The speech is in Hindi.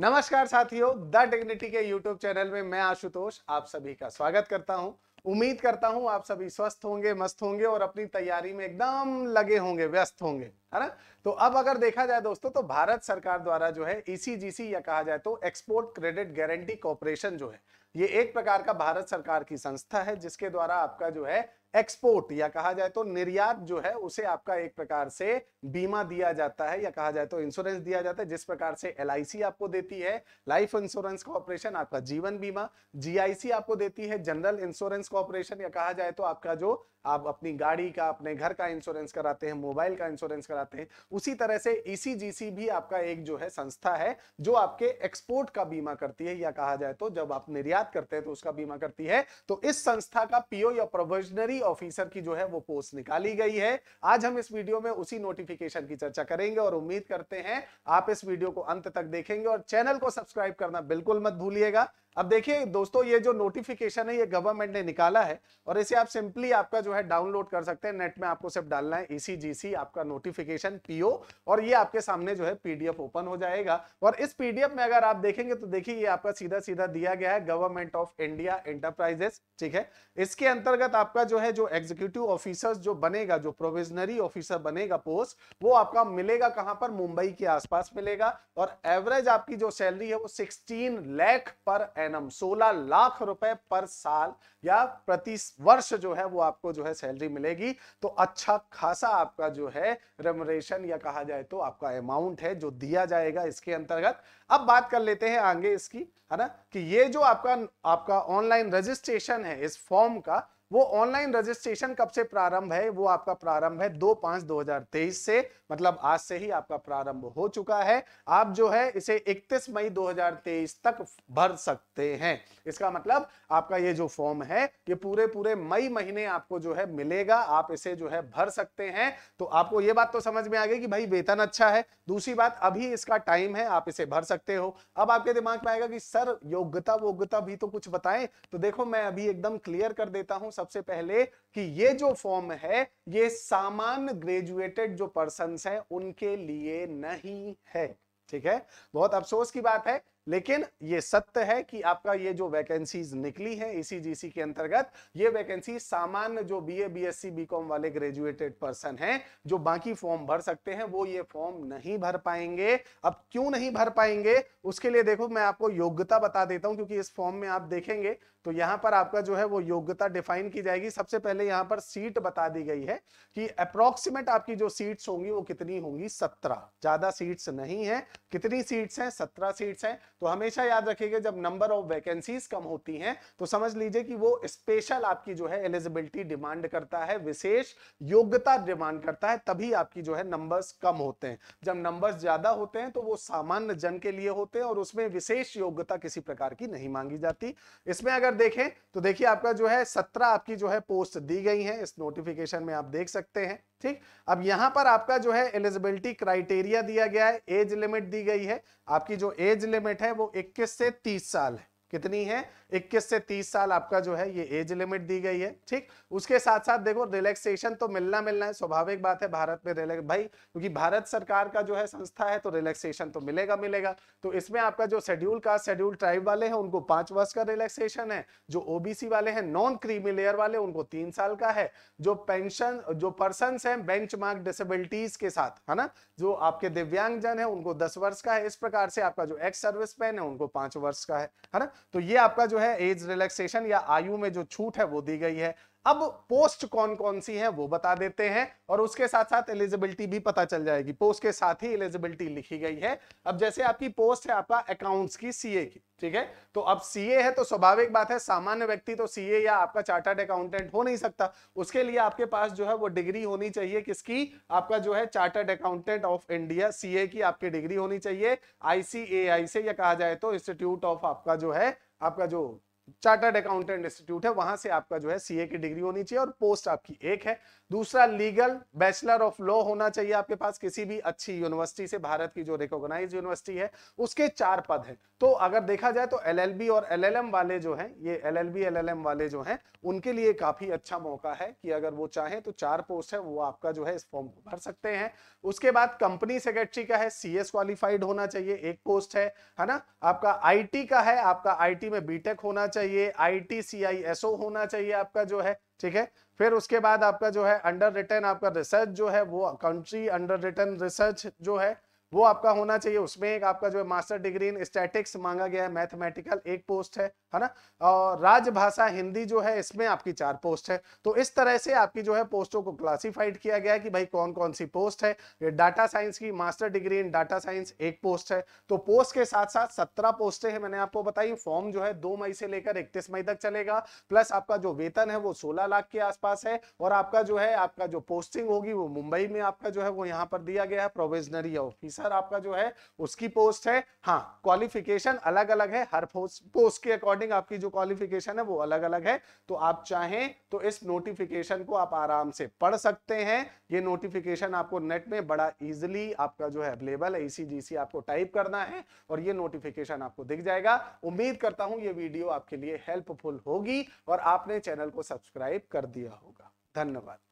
नमस्कार साथियों द डिग्निटी के यूट्यूब चैनल में मैं आशुतोष आप सभी का स्वागत करता हूं उम्मीद करता हूं आप सभी स्वस्थ होंगे मस्त होंगे और अपनी तैयारी में एकदम लगे होंगे व्यस्त होंगे है ना तो अब अगर देखा जाए दोस्तों तो भारत सरकार द्वारा जो है ईसीजीसी e या कहा जाए तो एक्सपोर्ट क्रेडिट गारंटी कॉरपोरेशन जो है ये एक प्रकार का भारत सरकार की संस्था है जिसके द्वारा आपका जो है एक्सपोर्ट या कहा जाए तो निर्यात जो है उसे आपका एक प्रकार से बीमा दिया जाता है या कहा जाए तो इंश्योरेंस दिया जाता है जिस प्रकार से एल आपको देती है लाइफ इंश्योरेंस कॉर्पोरेशन आपका जीवन बीमा जीआईसी आपको देती है जनरल इंश्योरेंस कॉर्पोरेशन या कहा जाए तो आपका जो आप अपनी गाड़ी का अपने घर का इंश्योरेंस कराते हैं मोबाइल का इंश्योरेंस कराते कराते हैं उसी तरह से ईसीजीसी e भी आपका एक जो है संस्था है जो आपके एक्सपोर्ट का बीमा करती है या कहा जाए तो जब आप निर्यात करते हैं तो उसका बीमा करती है तो इस संस्था का पीओ या प्रोविजनरी ऑफिसर की जो है वो पोस्ट निकाली गई है आज हम इस वीडियो में उसी नोटिफिकेशन की चर्चा करेंगे और उम्मीद करते हैं आप इस वीडियो को अंत तक देखेंगे और चैनल को सब्सक्राइब करना बिल्कुल मत भूलिएगा अब देखिए दोस्तों ये जो नोटिफिकेशन है ये गवर्नमेंट ने निकाला है और इसे आप सिंपली आपका जो है डाउनलोड कर सकते हैं नेट में आपको सिर्फ डालना है ईसीजीसी e आपका नोटिफिकेशन पीओ और ये आपके सामने जो है पीडीएफ ओपन हो जाएगा और इस पीडीएफ में अगर आप देखेंगे तो देखिए ये आपका सीधा सीधा दिया गया है गवर्नमेंट ऑफ इंडिया एंटरप्राइजेस ठीक है इसके अंतर्गत आपका जो है जो एग्जीक्यूटिव ऑफिसर जो बनेगा जो प्रोविजनरी ऑफिसर बनेगा पोस्ट वो आपका मिलेगा कहां पर मुंबई के आसपास मिलेगा और एवरेज आपकी जो सैलरी है वो sixteen lakh per annum 16 lakh रुपए पर साल या प्रति वर्ष जो है वो आपको जो है सैलरी मिलेगी तो अच्छा खासा आपका जो है रेमोरेशन या कहा जाए तो आपका अमाउंट है जो दिया जाएगा इसके अंतर्गत अब बात कर लेते हैं आगे इसकी है ना कि ये जो आपका आपका ऑनलाइन रजिस्ट्रेशन है इस फॉर्म का वो ऑनलाइन रजिस्ट्रेशन कब से प्रारंभ है वो आपका प्रारंभ है दो पांच दो हजार तेईस से मतलब आज से ही आपका प्रारंभ हो चुका है आप जो है इसे इकतीस मई दो हजार तेईस तक भर सकते हैं इसका मतलब आपका ये जो फॉर्म है ये पूरे पूरे मई महीने आपको जो है मिलेगा आप इसे जो है भर सकते हैं तो आपको ये बात तो समझ में आ गई कि भाई वेतन अच्छा है दूसरी बात अभी इसका टाइम है आप इसे भर सकते हो अब आपके दिमाग में आएगा कि सर योग्यता वोग्यता भी तो कुछ बताएं तो देखो मैं अभी एकदम क्लियर कर देता हूं सबसे पहले कि ये जो फॉर्म है ये सामान्य ग्रेजुएटेड जो पर्सन हैं उनके लिए नहीं है ठीक है बहुत अफसोस की बात है लेकिन ये सत्य है कि आपका ये जो वैकेंसीज निकली है इसी e के अंतर्गत ये वैकेंसी सामान्य जो बीए बीएससी बीकॉम वाले ग्रेजुएटेड पर्सन हैं जो बाकी फॉर्म भर सकते हैं वो ये फॉर्म नहीं भर पाएंगे अब क्यों नहीं भर पाएंगे उसके लिए देखो मैं आपको योग्यता बता देता हूं क्योंकि इस फॉर्म में आप देखेंगे तो यहाँ पर आपका जो है वो योग्यता डिफाइन की जाएगी सबसे पहले यहाँ पर सीट बता दी गई है कि अप्रोक्सीमेट आपकी जो सीट्स होंगी वो कितनी होंगी सत्रह ज्यादा सीट्स नहीं है कितनी सीट्स हैं सत्रह सीट्स हैं तो हमेशा याद रखिएगा जब नंबर ऑफ वैकेंसीज कम होती हैं तो समझ लीजिए कि वो स्पेशल आपकी जो है एलिजिबिलिटी डिमांड करता है विशेष योग्यता डिमांड करता है तभी आपकी जो है नंबर्स कम होते हैं जब नंबर्स ज्यादा होते हैं तो वो सामान्य जन के लिए होते हैं और उसमें विशेष योग्यता किसी प्रकार की नहीं मांगी जाती इसमें अगर देखें तो देखिए आपका जो है सत्रह आपकी जो है पोस्ट दी गई है इस नोटिफिकेशन में आप देख सकते हैं ठीक अब यहां पर आपका जो है एलिजिबिलिटी क्राइटेरिया दिया गया है एज लिमिट दी गई है आपकी जो एज लिमिट है वो 21 से 30 साल है कितनी है 21 से 30 साल आपका जो है ये एज लिमिट दी गई है ठीक उसके साथ साथ देखो रिलैक्सेशन तो मिलना मिलना है स्वाभाविक बात है भारत में रिलैक्स भाई क्योंकि भारत सरकार का जो है संस्था है तो रिलैक्सेशन तो मिलेगा मिलेगा तो इसमें आपका जो शेड्यूल कास्ट शेड्यूल ट्राइब वाले हैं उनको पांच वर्ष का रिलैक्सेशन है जो ओबीसी वाले हैं नॉन क्रीमी लेयर वाले उनको तीन साल का है जो पेंशन जो पर्सन है बेंच डिसेबिलिटीज के साथ है ना जो आपके दिव्यांगजन है उनको दस वर्ष का है इस प्रकार से आपका जो एक्स सर्विस मैन है उनको पांच वर्ष का है है ना तो ये आपका जो है एज रिलैक्सेशन या आयु में जो छूट है वो दी गई है अब पोस्ट कौन कौन सी है वो बता देते हैं और उसके साथ साथ एलिजिबिलिटी भी पता चल जाएगी पोस्ट के साथ ही एलिजिबिलिटी लिखी गई है अब जैसे आपकी पोस्ट है आपका अकाउंट्स की सीए की ठीक है तो अब सीए है तो स्वाभाविक बात है सामान्य व्यक्ति तो सीए या आपका चार्टर्ड अकाउंटेंट हो नहीं सकता उसके लिए आपके पास जो है वो डिग्री होनी चाहिए किसकी आपका जो है chartered accountant of India CA की आपकी डिग्री होनी चाहिए आईसीएआई से या कहा जाए तो इंस्टीट्यूट ऑफ आपका जो है आपका जो चार्टर्ड अकाउंटेंट इंस्टीट्यूट है वहां से आपका जो है सीए की डिग्री होनी चाहिए और पोस्ट आपकी एक है दूसरा लीगल बैचलर ऑफ लॉ होना चाहिए आपके पास किसी भी अच्छी यूनिवर्सिटी से भारत की जो रिकॉग्नाइज यूनिवर्सिटी है उसके चार पद हैं तो अगर देखा जाए तो एलएलबी और एलएलएम वाले जो है ये एल एल वाले जो है उनके लिए काफी अच्छा मौका है कि अगर वो चाहे तो चार पोस्ट है वो आपका जो है इस फॉर्म को भर सकते हैं उसके बाद कंपनी सेक्रेटरी का है सी क्वालिफाइड होना चाहिए एक पोस्ट है ना आपका आई का है आपका आई में बीटेक होना चाहिए आई टी सी आई होना चाहिए आपका जो है ठीक है फिर उसके बाद आपका जो है अंडर रिटर्न आपका रिसर्च जो है वो कंट्री अंडर रिटर्न रिसर्च जो है वो आपका होना चाहिए उसमें एक आपका जो है मास्टर डिग्री इन स्टैटिक्स मांगा गया है मैथमेटिकल एक पोस्ट है है ना और राजभाषा हिंदी जो है इसमें आपकी चार पोस्ट है तो इस तरह से आपकी जो है पोस्टों को क्लासिफाइड किया गया है कि भाई कौन कौन सी पोस्ट है ये डाटा साइंस की master degree in data science एक पोस्ट है तो पोस्ट के साथ साथ सत्रह पोस्टें हैं मैंने आपको बताई फॉर्म जो है दो मई से लेकर इकतीस मई तक चलेगा प्लस आपका जो वेतन है वो सोलह लाख के आसपास है और आपका जो है आपका जो पोस्टिंग होगी वो मुंबई में आपका जो है वो यहाँ पर दिया गया है प्रोविजनरी ऑफिसर आपका जो है उसकी पोस्ट है हाँ क्वालिफिकेशन अलग अलग है हर पोस्ट के अकॉर्डिंग अकॉर्डिंग आपकी जो क्वालिफिकेशन है वो अलग अलग है तो आप चाहें तो इस नोटिफिकेशन को आप आराम से पढ़ सकते हैं ये नोटिफिकेशन आपको नेट में बड़ा इजिली आपका जो है अवेलेबल है ईसीजीसी e आपको टाइप करना है और ये नोटिफिकेशन आपको दिख जाएगा उम्मीद करता हूं ये वीडियो आपके लिए हेल्पफुल होगी और आपने चैनल को सब्सक्राइब कर दिया होगा धन्यवाद